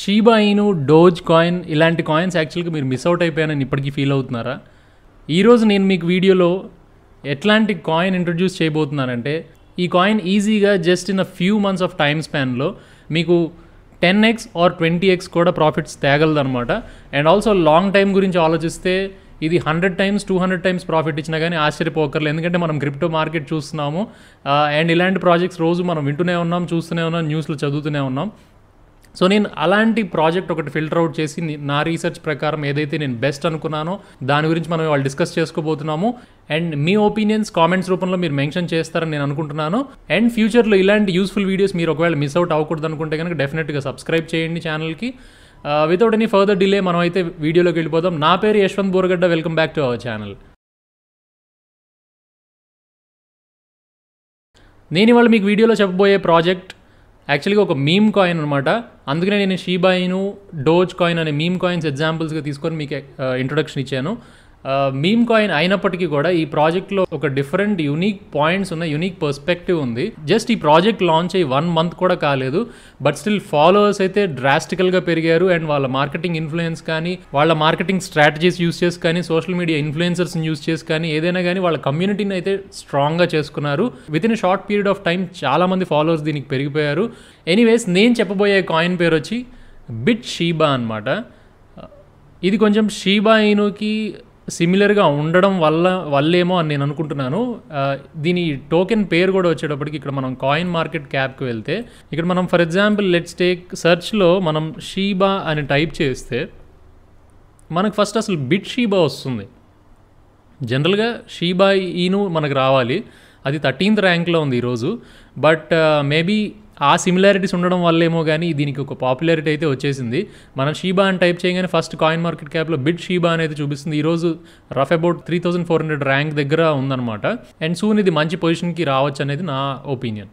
Sheba ఇను dose coin ఇలాంటి coins యాక్చువల్గా మీరు మిస్ అవుట్ అయిపోయానని ఇప్పటికీ ఫీల్ అవుతున్నారా ఈరోజు నేను మీకు వీడియోలో ఎట్లాంటి కాయిన్ ఇంట్రొడ్యూస్ చేయబోతున్నానంటే ఈ కాయిన్ ఈజీగా just in a few months of time స్పాన్లో మీకు ten X or twenty X కూడా ప్రాఫిట్స్ తేగలదనమాట అండ్ ఆల్సో లాంగ్ టైం గురించి ఆలోచిస్తే ఇది hundred times two hundred times profit ఇచ్చినా కానీ ఆశ్చర్యపోకర్లేదు ఎందుకంటే మనం క్రిప్టో మార్కెట్ చూస్తున్నాము అండ్ ఇలాంటి ప్రాజెక్ట్స్ రోజు మనం వింటూనే ఉన్నాం చూస్తూనే ఉన్నాం న్యూస్లో చదువుతూనే ఉన్నాం సో నేను అలాంటి ప్రాజెక్ట్ ఒకటి ఫిల్టర్ అవుట్ చేసి నా రీసెర్చ్ ప్రకారం ఏదైతే నేను బెస్ట్ అనుకున్నానో దాని గురించి మనం వాళ్ళు డిస్కస్ చేసుకోబోతున్నాము అండ్ మీ ఒపీనియన్స్ కామెంట్స్ రూపంలో మీరు మెన్షన్ చేస్తారని నేను అనుకుంటున్నాను అండ్ ఫ్యూచర్లో ఇలాంటి యూస్ఫుల్ వీడియోస్ మీరు ఒకవేళ మిస్ అవుట్ అవ్వకూడదు అనుకుంటే కనుక డెఫినెట్గా సబ్స్క్రైబ్ చేయండి ఛానల్కి వితౌట్ ఎనీ ఫర్దర్ డిలే మనం అయితే వీడియోలోకి వెళ్ళిపోదాం నా పేరు Yashwant Boragadda welcome back to our channel నేను ఇవాళ మీకు వీడియోలో చెప్పబోయే ప్రాజెక్ట్ యాక్చువల్గా ఒక మీమ్ కాయిన్ అనమాట అందుకనే నేను షీబాయిను డోజ్ కాయిన్ అనే మీమ్ కాయిన్స్ ఎగ్జాంపుల్స్గా తీసుకొని మీకు ఇంట్రొడక్షన్ uh, ఇచ్చాను మీమ్ కాయిన్ అయినప్పటికీ కూడా ఈ ప్రాజెక్ట్లో ఒక డిఫరెంట్ యూనిక్ పాయింట్స్ ఉన్న యూనిక్ పర్స్పెక్టివ్ ఉంది జస్ట్ ఈ ప్రాజెక్ట్ లాంచ్ అయ్యి వన్ మంత్ కూడా కాలేదు బట్ స్టిల్ ఫాలోవర్స్ అయితే డ్రాస్టికల్గా పెరిగారు అండ్ వాళ్ళ మార్కెటింగ్ ఇన్ఫ్లుయెన్స్ కానీ వాళ్ళ మార్కెటింగ్ స్ట్రాటజీస్ యూస్ చేసి కానీ సోషల్ మీడియా ఇన్ఫ్లుయెన్సర్స్ని యూస్ చేసి కానీ ఏదైనా కానీ వాళ్ళ కమ్యూనిటీని అయితే స్ట్రాంగ్గా చేసుకున్నారు within short period of time చాలామంది ఫాలోవర్స్ దీనికి పెరిగిపోయారు ఎనీవేస్ నేను చెప్పబోయే కాయిన్ పేరు వచ్చి బిట్ షీబా అనమాట ఇది కొంచెం షీబా ఇనుకి సిమిలర్గా ఉండడం వల్ల వల్లేమో అని నేను అనుకుంటున్నాను దీని టోకెన్ పేరు కూడా వచ్చేటప్పటికి ఇక్కడ మనం కాయిన్ మార్కెట్ క్యాప్కి వెళ్తే ఇక్కడ మనం ఫర్ ఎగ్జాంపుల్ లెట్స్ టేక్ సర్చ్లో మనం షీబా అని టైప్ చేస్తే మనకు ఫస్ట్ అసలు బిట్ షీబా వస్తుంది జనరల్గా షీబా ఈను మనకు రావాలి అది థర్టీన్త్ ర్యాంక్లో ఉంది ఈరోజు బట్ మేబీ ఆ సిమిలారిటీస్ ఉండడం వల్లేమో కానీ దీనికి ఒక పాపులారిటీ అయితే వచ్చేసింది మనం షీబా అని టైప్ చేయగానే ఫస్ట్ కాయిన్ మార్కెట్ క్యాప్లో బిడ్ షీబా అనేది చూపిస్తుంది ఈరోజు rough about three thousand four hundred rank దగ్గర ఉందన్నమాట అండ్ సూన్ ఇది మంచి పొజిషన్కి రావచ్చు అనేది నా ఒపీనియన్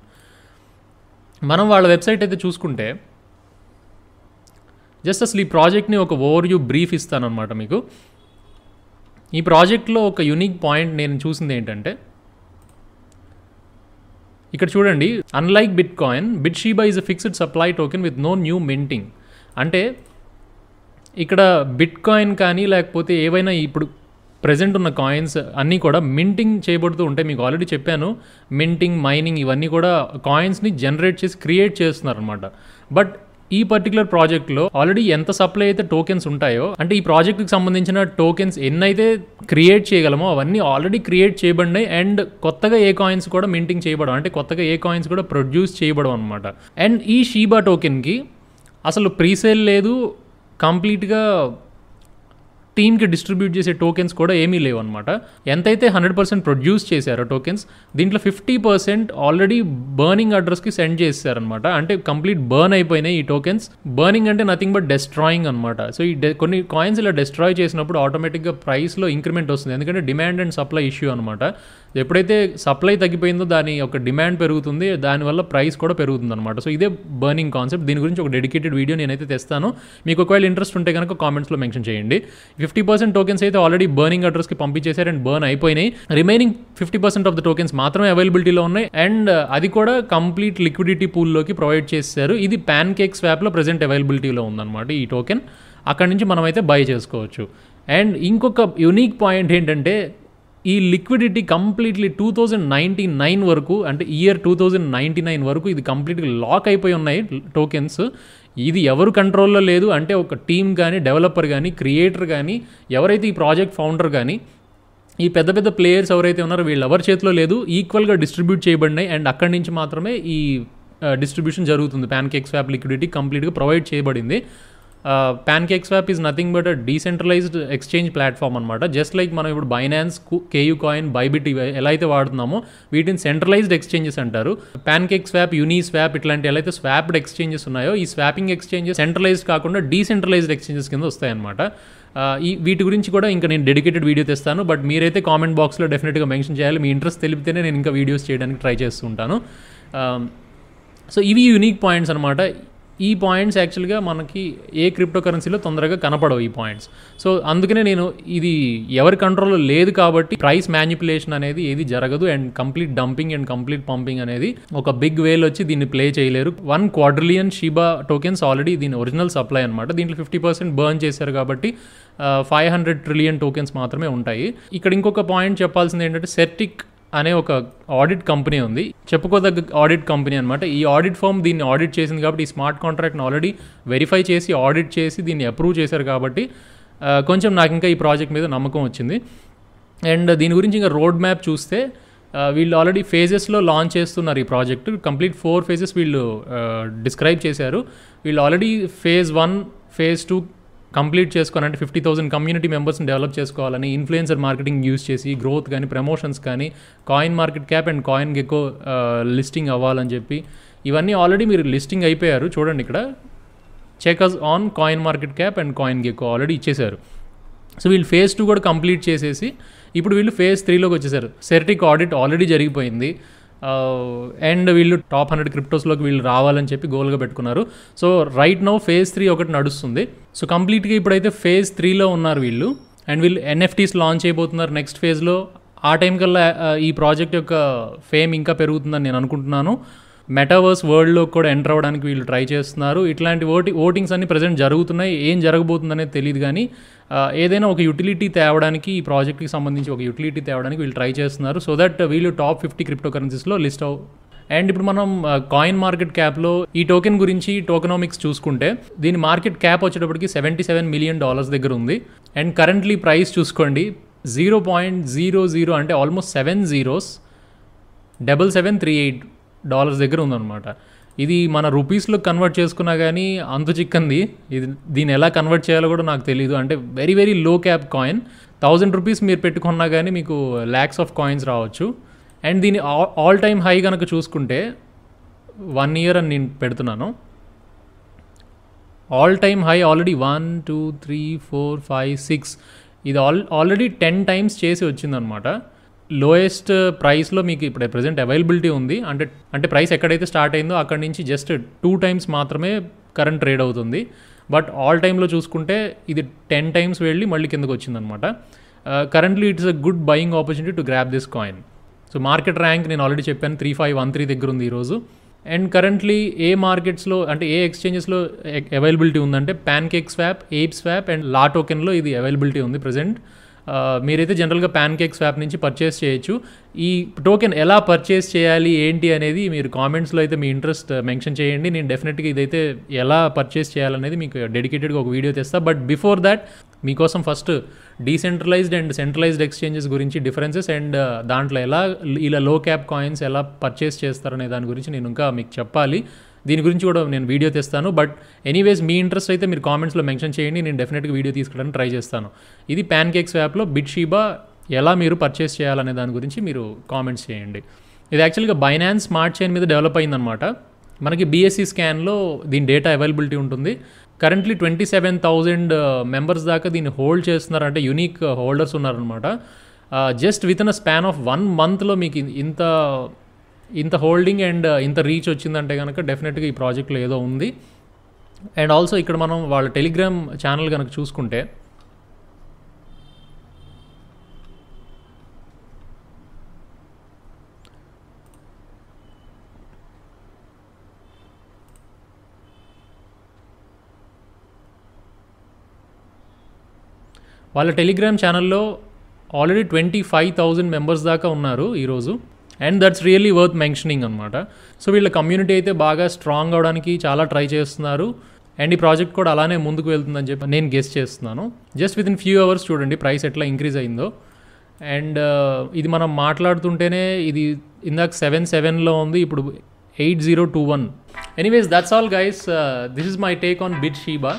మనం వాళ్ళ వెబ్సైట్ అయితే చూసుకుంటే జస్ట్ అసలు ఈ ప్రాజెక్ట్ని ఒక ఓవర్ యూ బ్రీఫ్ అనమాట మీకు ఈ ప్రాజెక్ట్లో ఒక యూనిక్ పాయింట్ నేను చూసింది ఏంటంటే ఇక్కడ చూడండి unlike Bitcoin Bit Shiba is a fixed supply token with no new minting అంటే ఇక్కడ బిట్ కాయిన్ కానీ లేకపోతే ఏవైనా ఇప్పుడు ప్రజెంట్ ఉన్న కాయిన్స్ అన్నీ కూడా మింటింగ్ చేయబడుతూ ఉంటాయి మీకు ఆల్రెడీ చెప్పాను మింటింగ్ మైనింగ్ ఇవన్నీ కూడా కాయిన్స్ని జనరేట్ చేసి క్రియేట్ చేస్తున్నారు అనమాట బట్ ఈ పర్టికులర్ ప్రాజెక్ట్లో ఆల్రెడీ ఎంత సప్లై అయితే టోకెన్స్ ఉంటాయో అంటే ఈ ప్రాజెక్ట్కి సంబంధించిన టోకెన్స్ ఎన్నైతే క్రియేట్ చేయగలమో అవన్నీ ఆల్రెడీ క్రియేట్ చేయబడినాయి అండ్ కొత్తగా ఏ కాయిన్స్ కూడా మెయింటైన్ చేయబడవు అంటే కొత్తగా ఏ కాయిన్స్ కూడా ప్రొడ్యూస్ చేయబడవు అనమాట అండ్ ఈ షీబా టోకెన్కి అసలు ప్రీసేల్ లేదు కంప్లీట్గా టీమ్కి డిస్ట్రిబ్యూట్ చేసే టోకెన్స్ కూడా ఏమీ లేవు అనమాట ఎంతైతే హండ్రెడ్ పర్సెంట్ ప్రొడ్యూస్ చేశారో టోకెన్స్ దీంట్లో ఫిఫ్టీ పర్సెంట్ ఆల్రెడీ బర్నింగ్ అడ్రస్కి సెండ్ చేశారనమాట అంటే కంప్లీట్ బర్న్ అయిపోయినాయి ఈ టోకెన్స్ బర్నింగ్ అంటే నథింగ్ బట్ డెస్ట్రాయింగ్ అనమాట సో ఈ కొన్ని కాయిన్స్ ఇలా డెస్ట్రాయ్ చేసినప్పుడు ఆటోమేటిక్గా ప్రైస్లో ఇంక్రిమెంట్ వస్తుంది ఎందుకంటే డిమాండ్ అండ్ సప్లై ఇష్యూ అనమాట ఎప్పుడైతే సప్లై తగ్గిపోయిందో దాని యొక్క డిమాండ్ పెరుగుతుంది దానివల్ల ప్రైస్ కూడా పెరుగుతుంది అనమాట సో ఇదే బర్నింగ్ కాన్సెప్ట్ దీని గురించి ఒక డెడికేటెడ్ వీడియో నేనైతే తెస్తాను మీకు ఒకవేళ ఇంట్రెస్ట్ ఉంటే కనుక కామెంట్స్లో మెన్షన్ చేయండి ఫిఫ్టీ పర్సెంట్ టోకెన్స్ అయితే ఆల్రెడీ బర్నింగ్ అడ్రస్కి పంపించేశారు అండ్ బర్న్ అయిపోయినాయి remaining fifty percent of the tokens మాత్రమే అవైలబిలిటీలో ఉన్నాయి అండ్ uh, అది కూడా కంప్లీట్ లిక్విడిటీ పూల్లోకి ప్రొవైడ్ చేశారు ఇది ప్యాన్ కేక్ స్వాప్లో ప్రజెంట్ అవైలబిలిటీలో ఉందన్నమాట ఈ టోకెన్ అక్కడ నుంచి మనమైతే బై చేసుకోవచ్చు అండ్ ఇంకొక యునిక్ పాయింట్ ఏంటంటే ఈ liquidity completely two thousand ninety nine వరకు అంటే year two thousand ninety nine వరకు ఇది కంప్లీట్గా లాక్ అయిపోయి ఉన్నాయి టోకెన్స్ ఇది ఎవరు కంట్రోల్లో లేదు అంటే ఒక టీం కానీ డెవలపర్ కానీ క్రియేటర్ కానీ ఎవరైతే ఈ ప్రాజెక్ట్ ఫౌండర్ కానీ ఈ పెద్ద పెద్ద ప్లేయర్స్ ఎవరైతే ఉన్నారో వీళ్ళు ఎవరి చేతిలో లేదు ఈక్వల్గా డిస్ట్రిబ్యూట్ చేయబడినాయి అండ్ అక్కడి నుంచి మాత్రమే ఈ డిస్ట్రిబ్యూషన్ జరుగుతుంది ప్యాన్ కేక్ స్వాప్ లిక్విడిటీ కంప్లీట్గా ప్రొవైడ్ చేయబడింది cake swap is nothing but decentralized exchange platform అనమాట జస్ట్ లైక్ మనం ఇప్పుడు బైనాన్స్ కేయూ కాయిన్ బైబిట్ ఎలా అయితే వాడుతున్నామో వీటిని సెంట్రలైజ్డ్ ఎక్స్చేంజెస్ అంటారు కేక్ స్వాప్ యూనీ స్వాప్ ఇట్లాంటి ఎలా అయితే స్వాప్డ్ ఎక్స్చేంజెస్ ఉన్నాయో ఈ స్వాపింగ్ ఎక్స్చేంజెస్ సెంట్రలైజ్డ్ కాకుండా డీసెంట్రలైజ్డ్ ఎక్స్చేంజెస్ కింద వస్తాయన్నమాట ఈ వీటి గురించి కూడా ఇంకా నేను డెడికేటెడ్ వీడియో తెస్తాను బట్ మీరైతే కామెంట్ బాక్స్లో డెఫినెట్గా మెన్షన్ చేయాలి మీ ఇంట్రెస్ట్ తెలిపితేనే నేను ఇంకా వీడియోస్ చేయడానికి ట్రై చేస్తుంటాను సో ఇవి యూనిక్ పాయింట్స్ అనమాట ఈ పాయింట్స్ యాక్చువల్గా మనకి ఏ క్రిప్టో కరెన్సీలో తొందరగా కనపడవు ఈ పాయింట్స్ సో అందుకనే నేను ఇది ఎవరి కంట్రోల్లో లేదు కాబట్టి ప్రైస్ మ్యానిపులేషన్ అనేది ఏది జరగదు and complete dumping and complete pumping అనేది ఒక బిగ్ వేలో వచ్చి దీన్ని ప్లే చేయలేరు one quadrillion Shiba tokens already దీని ఒరిజినల్ సప్లై అనమాట దీంట్లో ఫిఫ్టీ పర్సెంట్ బర్న్ చేశారు కాబట్టి ఫైవ్ హండ్రెడ్ ట్రిలియన్ టోకెన్స్ మాత్రమే ఉంటాయి ఇక్కడ ఇంకొక పాయింట్ చెప్పాల్సింది ఏంటంటే సెర్టిక్ అనే ఒక ఆడిట్ కంపెనీ ఉంది చెప్పుకోదగ్గ ఆడిట్ కంపెనీ అనమాట ఈ ఆడిట్ ఫామ్ దీన్ని ఆడిట్ చేసింది కాబట్టి ఈ స్మార్ట్ కాంట్రాక్ట్ని ఆల్రెడీ వెరిఫై చేసి ఆడిట్ చేసి దీన్ని అప్రూవ్ చేశారు కాబట్టి కొంచెం నాకు ఇంకా ఈ ప్రాజెక్ట్ మీద నమ్మకం వచ్చింది అండ్ దీని గురించి ఇంకా రోడ్ మ్యాప్ చూస్తే వీళ్ళు ఆల్రెడీ ఫేజెస్లో లాంచ్ చేస్తున్నారు ఈ ప్రాజెక్టు కంప్లీట్ ఫోర్ ఫేజెస్ వీళ్ళు డిస్క్రైబ్ చేశారు వీళ్ళు already phase one phase two complete అంటే ఫిఫ్టీ థౌసండ్ కమ్యూనిటీ మెంబర్స్ని డెవలప్ చేసుకోవాలని ఇన్ఫ్లుయెన్సర్ మార్కెటింగ్ యూస్ చేసి గ్రోత్ కానీ ప్రమోషన్స్ కానీ CoinMarketCap and coin ఎక్కువ లిస్టింగ్ అవ్వాలని చెప్పి ఇవన్నీ ఆల్రెడీ మీరు లిస్టింగ్ అయిపోయారు చూడండి ఇక్కడ checkers on CoinMarketCap and CoinGecko already ఇచ్చేశారు సో వీళ్ళు ఫేజ్ టూ కూడా కంప్లీట్ చేసేసి ఇప్పుడు వీళ్ళు ఫేజ్ త్రీలోకి వచ్చేసారు సెర్టిక్ ఆడిట్ ఆల్రెడీ జరిగిపోయింది అండ్ uh, వీళ్ళు టాప్ హండ్రెడ్ క్రిప్టోస్లోకి వీళ్ళు రావాలని చెప్పి గోల్గా పెట్టుకున్నారు so right now phase three ఒకటి నడుస్తుంది సో కంప్లీట్గా ఇప్పుడైతే ఫేజ్ త్రీలో ఉన్నారు వీళ్ళు అండ్ వీళ్ళు ఎన్ఎఫ్టీస్ లాంచ్ అయిపోతున్నారు నెక్స్ట్ ఫేజ్లో ఆ టైం కల్లా uh, ఈ ప్రాజెక్ట్ యొక్క ఫేమ్ ఇంకా పెరుగుతుందని నేను అనుకుంటున్నాను మెటావర్స్ వరల్డ్లో కూడా ఎంటర్ అవ్వడానికి వీళ్ళు ట్రై చేస్తున్నారు ఇట్లాంటి ఓటి ఓటింగ్స్ అన్ని ప్రజెంట్ జరుగుతున్నాయి ఏం జరగబోతుందనేది తెలియదు కానీ ఏదైనా ఒక యూటిలిటీ తేవడానికి ఈ ప్రాజెక్ట్కి సంబంధించి ఒక యూటిలిటీ తేవడానికి వీళ్ళు ట్రై చేస్తున్నారు సో దట్ వీళ్ళు టాప్ ఫిఫ్టీ క్రిప్టో కరెన్సీస్లో లిస్ట్ అవు అండ్ ఇప్పుడు మనం కాయిన్ మార్కెట్ క్యాప్లో ఈ టోకెన్ గురించి టోకనామిక్స్ చూసుకుంటే దీని మార్కెట్ క్యాప్ వచ్చేటప్పటికి సెవెంటీ సెవెన్ మిలియన్ డాలర్స్ దగ్గర ఉంది అండ్ కరెంట్లీ ప్రైస్ చూసుకోండి జీరో పాయింట్ జీరో జీరో అంటే almost seven zeros double seven three eight dollars దగ్గర ఉందన్నమాట ఇది మన రూపీస్లో కన్వర్ట్ చేసుకున్నా కానీ అంతు చిక్కంది ఇది దీన్ని ఎలా కన్వర్ట్ చేయాలో కూడా నాకు తెలియదు అంటే very very low cap coin thousand rupees మీరు పెట్టుకున్నా కానీ మీకు ల్యాక్స్ ఆఫ్ కాయిన్స్ రావచ్చు అండ్ దీని ఆల్ టైమ్ హై కనుక చూసుకుంటే వన్ ఇయర్ అని నేను పెడుతున్నాను all time high already one two three four five six ఇది ఆల్ ఆల్రెడీ టెన్ టైమ్స్ చేసి వచ్చిందనమాట లోయెస్ట్ ప్రైస్లో uh, మీకు ఇప్పుడు ప్రజెంట్ అవైలబిలిటీ ఉంది అంటే అంటే ప్రైస్ ఎక్కడైతే స్టార్ట్ అయిందో అక్కడ నుంచి జస్ట్ టూ టైమ్స్ మాత్రమే కరెంట్ ట్రేడ్ అవుతుంది బట్ ఆల్ టైంలో చూసుకుంటే ఇది టెన్ టైమ్స్ వెళ్ళి మళ్ళీ కిందకు వచ్చిందనమాట currently it's a good buying opportunity to grab this coin so market rank నేను ఆల్రెడీ చెప్పాను త్రీ ఫైవ్ వన్ త్రీ దగ్గర ఉంది ఈరోజు అండ్ కరెంట్లీ ఏ మార్కెట్స్లో అంటే ఏ ఎక్స్చేంజెస్లో అవైలబిలిటీ eh, ఉందంటే PancakeSwap ApeSwap and లా టోకెన్లో ఇది అవైలబిలిటీ ఉంది ప్రజెంట్ మీరైతే జనరల్గా ప్యాన్ కేక్ స్వాప్ నుంచి పర్చేస్ చేయొచ్చు ఈ టోకెన్ ఎలా పర్చేస్ చేయాలి ఏంటి అనేది మీరు కామెంట్స్లో అయితే మీ ఇంట్రెస్ట్ మెన్షన్ చేయండి నేను డెఫినెట్గా ఇదైతే ఎలా పర్చేస్ చేయాలనేది మీకు డెడికేటెడ్గా ఒక వీడియో తెస్తా బట్ బిఫోర్ దాట్ మీకోసం first decentralized and centralized exchanges గురించి డిఫరెన్సెస్ అండ్ uh, దాంట్లో ఎలా ఇలా లో క్యాప్ కాయిన్స్ ఎలా పర్చేస్ చేస్తారనే దాని గురించి నేను ఇంకా మీకు చెప్పాలి దీని గురించి కూడా నేను వీడియో తెస్తాను బట్ ఎనీవేస్ మీ ఇంట్రెస్ట్ అయితే మీరు కామెంట్స్లో మెన్షన్ చేయండి నేను డెఫినెట్గా వీడియో తీసుకోవడానికి ట్రై చేస్తాను ఇది ప్యాన్ కేక్స్ యాప్లో బిట్షీబా ఎలా మీరు పర్చేస్ చేయాలనే దాని గురించి మీరు కామెంట్స్ చేయండి ఇది యాక్చువల్గా బైనాన్స్ స్మార్ట్ చైన్ మీద డెవలప్ అయిందనమాట మనకి బీఎస్సీ స్కాన్లో దీని డేటా అవైలబిలిటీ ఉంటుంది currently twenty seven thousand members దాకా దీన్ని హోల్డ్ చేస్తున్నారు అంటే యూనిక్ హోల్డర్స్ ఉన్నారనమాట just within a span of one మంత్లో మీకు ఇంత ఇంత హోల్డింగ్ అండ్ uh, ఇంత రీచ్ వచ్చిందంటే కనుక డెఫినెట్గా ఈ ప్రాజెక్ట్లో ఏదో ఉంది అండ్ ఆల్సో ఇక్కడ మనం వాళ్ళ టెలిగ్రామ్ ఛానల్ కనుక చూసుకుంటే వాళ్ళ టెలిగ్రామ్ ఛానల్లో already twenty five thousand members దాకా ఉన్నారు ఈరోజు and that's really worth mentioning అనమాట సో వీళ్ళ కమ్యూనిటీ అయితే బాగా స్ట్రాంగ్ అవడానికి చాలా ట్రై చేస్తున్నారు అండ్ ఈ ప్రాజెక్ట్ కూడా అలానే ముందుకు వెళ్తుందని చెప్పి నేను గెస్ట్ చేస్తున్నాను just within few hours చూడండి ప్రైస్ ఎట్లా ఇంక్రీజ్ అయిందో అండ్ uh, ఇది మనం మాట్లాడుతుంటేనే ఇది ఇందాక సెవెన్ సెవెన్లో ఉంది ఇప్పుడు eight zero two one anyways that's all guys this is my take on Bit Shiba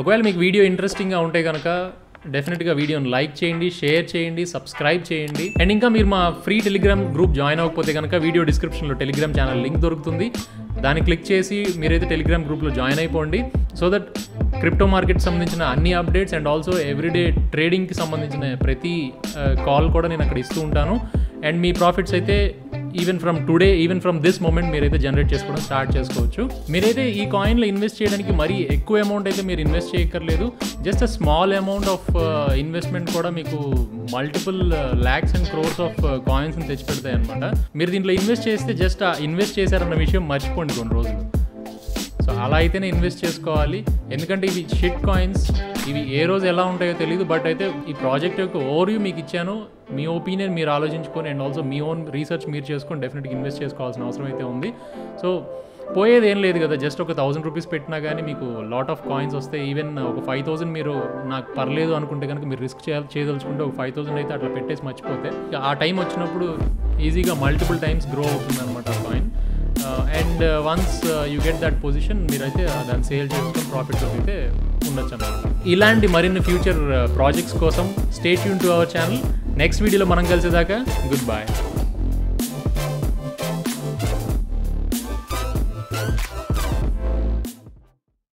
ఒకవేళ మీకు వీడియో ఇంట్రెస్టింగ్గా ఉంటే కనుక డెఫినెట్గా వీడియోని లైక్ చేయండి షేర్ చేయండి సబ్స్క్రైబ్ చేయండి అండ్ ఇంకా మీరు మా ఫ్రీ టెలిగ్రామ్ గ్రూప్ జాయిన్ అవ్వకపోతే కనుక వీడియో డిస్క్రిప్షన్లో టెలిగ్రామ్ ఛానల్ లింక్ దొరుకుతుంది దాన్ని క్లిక్ చేసి మీరైతే టెలిగ్రామ్ గ్రూప్లో జాయిన్ అయిపోండి సో దట్ క్రిప్టో మార్కెట్ సంబంధించిన అన్ని అప్డేట్స్ అండ్ ఆల్సో ఎవ్రీడే ట్రేడింగ్కి సంబంధించిన ప్రతి కాల్ uh, కూడా నేను అక్కడ ఇస్తూ ఉంటాను అండ్ మీ ప్రాఫిట్స్ అయితే even from today even from this moment మీరైతే జనరేట్ చేసుకోవడం స్టార్ట్ చేసుకోవచ్చు మీరైతే ఈ కాయిన్లో ఇన్వెస్ట్ చేయడానికి మరీ ఎక్కువ అమౌంట్ అయితే మీరు ఇన్వెస్ట్ చేయక్కర్లేదు just small amount of investment కూడా మీకు multiple lakhs and crores of కాయిన్స్ని తెచ్చిపెడతాయి అనమాట మీరు దీంట్లో ఇన్వెస్ట్ చేస్తే జస్ట్ ఇన్వెస్ట్ uh, చేశారన్న విషయం మర్చిపోండి కొన్ని రోజులు సో అలా అయితేనే ఇన్వెస్ట్ చేసుకోవాలి ఎందుకంటే ఇవి షిట్ కాయిన్స్ ఇవి ఏ రోజు ఎలా ఉంటాయో తెలియదు బట్ అయితే ఈ ప్రాజెక్ట్ యొక్క ఓవర్వ్యూ మీకు ఇచ్చాను మీ ఒపీనియన్ మీరు ఆలోచించుకొని అండ్ ఆల్సో మీ ఓన్ రీసెర్చ్ మీరు చేసుకొని డెఫినెట్గా ఇన్వెస్ట్ చేసుకోవాల్సిన అవసరం అయితే ఉంది సో పోయేది ఏం లేదు కదా జస్ట్ ఒక థౌసండ్ రూపీస్ పెట్టినా కానీ మీకు లాట్ ఆఫ్ కాయిన్స్ వస్తే ఈవెన్ ఒక ఫైవ్ థౌసండ్ మీరు నాకు పర్లేదు అనుకుంటే కనుక మీరు రిస్క్ చేయాలి చేయదలుచుకుంటే ఒక ఫైవ్ థౌసండ్ అయితే అట్లా పెట్టేసి మర్చిపోతే ఆ టైం వచ్చినప్పుడు ఈజీగా మల్టిపుల్ టైమ్స్ గ్రో అవుతుంది అనమాట and once you get that position మీరైతే uh, దాన్ని సేల్ చేసుకుని ప్రాఫిట్ అయితే ఉండొచ్చు అన్నమాట ఇలాంటి మరిన్ని ఫ్యూచర్ ప్రాజెక్ట్స్ uh, కోసం స్టేట్ యూన్ టు అవర్ ఛానల్ నెక్స్ట్ వీడియోలో మనం కలిసేదాకా గుడ్ బాయ్